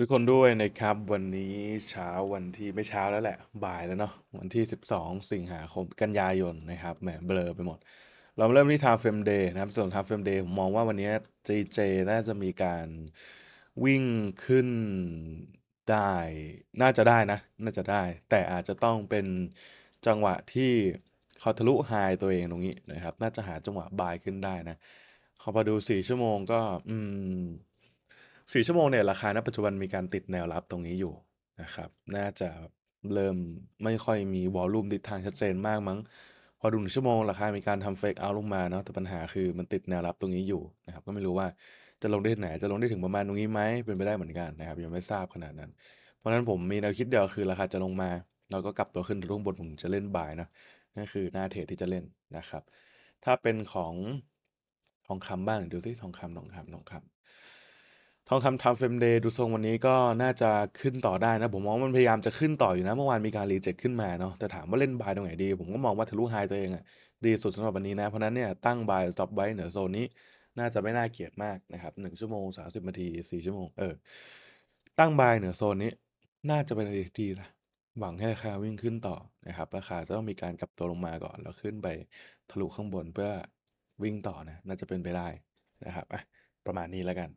ทุกคนด้วยนะครับ วันนี้เช้าวันที่ไม่เช้าแล้วแหละบ่ายแล้วเนาะวันที่ 12 สิงหาคมกันยายนนะครับแหมเบลอไปหมด เราเริ่มที่ทาเฟมเดย์นะครับ ส่วนทาเฟมเดย์ผมมองว่าวันนี้ JJ น่าจะมีการวิ่งขึ้นได้ น่าจะได้นะ น่าจะได้ แต่อาจจะต้องเป็นจังหวะที่เขาทะลุไฮตัวเองตรงนี้นะครับ น่าจะหาจังหวะบายขึ้นได้นะเขาพอดู 4 ชั่วโมงก็อืมสี่ชั่วโมงเนี่ยราคาณ ปัจจุบันมีการติดแนวรับตรงนี้อยู่นะครับ น่าจะเริ่มไม่ค่อยมีวอลลุ่มติดทางชัดเจนมากมั้ง พอดูหนึ่งชั่วโมง ราคา มีการทำเฟกเอาลงมาเนาะ แต่ปัญหาคือมันติดแนวรับตรงนี้อยู่นะครับ ก็ไม่รู้ว่าจะลงได้ไหน จะลงได้ถึงประมาณตรงนี้ไหม เป็นไปได้เหมือนกันนะครับ ยังไม่ทราบขนาดนั้น เพราะฉะนั้นผมมีแนวคิดเดียวคือราคาจะลงมา เราก็กลับตัวขึ้นรุ่งบนผมจะเล่นบ่ายนะนั่นคือหน้าเทรดที่จะเล่นนะครับ ถ้าเป็นของทองคำบ้างดูซิทองคำทองคำทองคำทองคำทำเฟมเดย์ดูทรงวันนี้ก็น่าจะขึ้นต่อได้นะ ผมมองมันพยายามจะขึ้นต่ออยู่นะ เมื่อวานมีการรีเจ็คขึ้นมาเนาะแต่ถามว่าเล่นบายตรงไหนดี ผมก็มองว่าทะลุไฮตัวเองอะดีสุดสำหรับวันนี้นะ เพราะนั้นเนี่ยตั้งบายสต็อปไว้เหนือโซนนี้ น่าจะไม่น่าเกลียดมากนะครับหนึ่งชั่วโมงสามิบนาทีสี่ชั่วโมงเออตั้งบายเหนือโซนนี้ น่าจะเป็นอะไรดีนะหวังให้ราคาวิ่งขึ้นต่อนะครับราคาจะต้องมีการกลับตัวลงมาก่อนแล้วขึ้นไปทะลุข้างบนเพื่อวิ่งต่อนะน่าจะเป็นไปได้นะครับอะประมาณนี้แล้วกัน